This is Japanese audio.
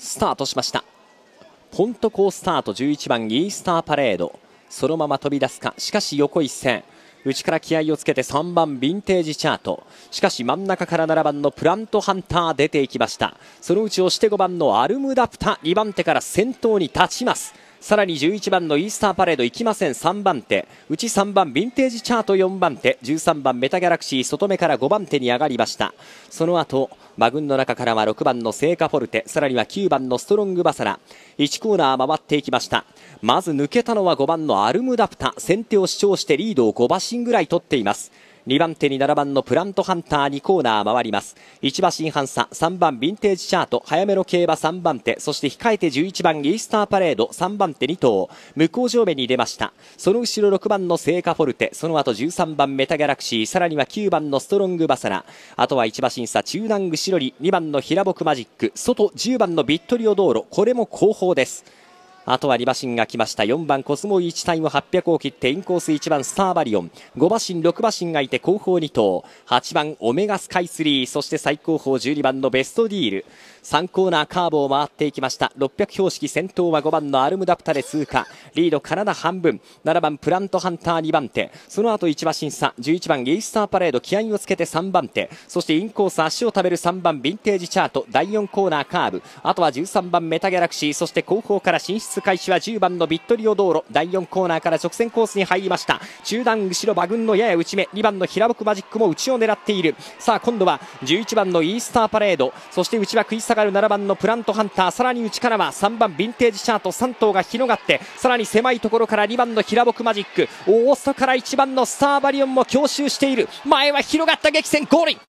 スタートしましたポントコースタート11番イースターパレードそのまま飛び出すかしかし横一線内から気合をつけて3番ヴィンテージチャートしかし真ん中から7番のプラントハンター出ていきましたそのうち押して5番のアルムダプタ2番手から先頭に立ちますさらに11番のイースターパレード行きません3番手うち3番ヴィンテージチャート4番手13番メタギャラクシー外目から5番手に上がりましたその後馬群の中からは6番のセイカフォルテさらには9番のストロングバサラ1コーナー回っていきましたまず抜けたのは5番のアルムダプタ先手を主張してリードを5馬身ぐらい取っています2番手に7番のプラントハンター2コーナー回ります1馬新判差3番ヴィンテージチャート早めの競馬3番手そして控えて11番イースターパレード3番手2頭向こう上面に出ましたその後ろ6番のセイカフォルテその後13番メタギャラクシーさらには9番のストロングバサラあとは1馬審査中段後ろに2番の平木マジック外10番のビットリオ道路これも後方ですあとはバシンが来ました4番コスモイ1体も800を切ってインコース1番スターバリオン5馬身6馬身がいて後方2頭8番オメガスカイツリーそして最高峰12番のベストディール3コーナーカーブを回っていきました600標識先頭は5番のアルムダプタで通過リード体半分7番プラントハンター2番手その後1馬身差11番ゲイスターパレード気合をつけて3番手そしてインコース足を食べる3番ヴィンテージチャート第4コーナーカーブあとは13番メタギャラクシーそして後方から進出ス開始は10番のビットリオ道路第4コーナーから直線コースに入りました中段後ろ馬群のやや内目2番の平木マジックも内を狙っているさあ今度は11番のイースターパレードそして内は食い下がる7番のプラントハンターさらに内からは3番ヴィンテージシャート3頭が広がってさらに狭いところから2番の平木マジック大外から1番のスターバリオンも強襲している前は広がった激戦ゴール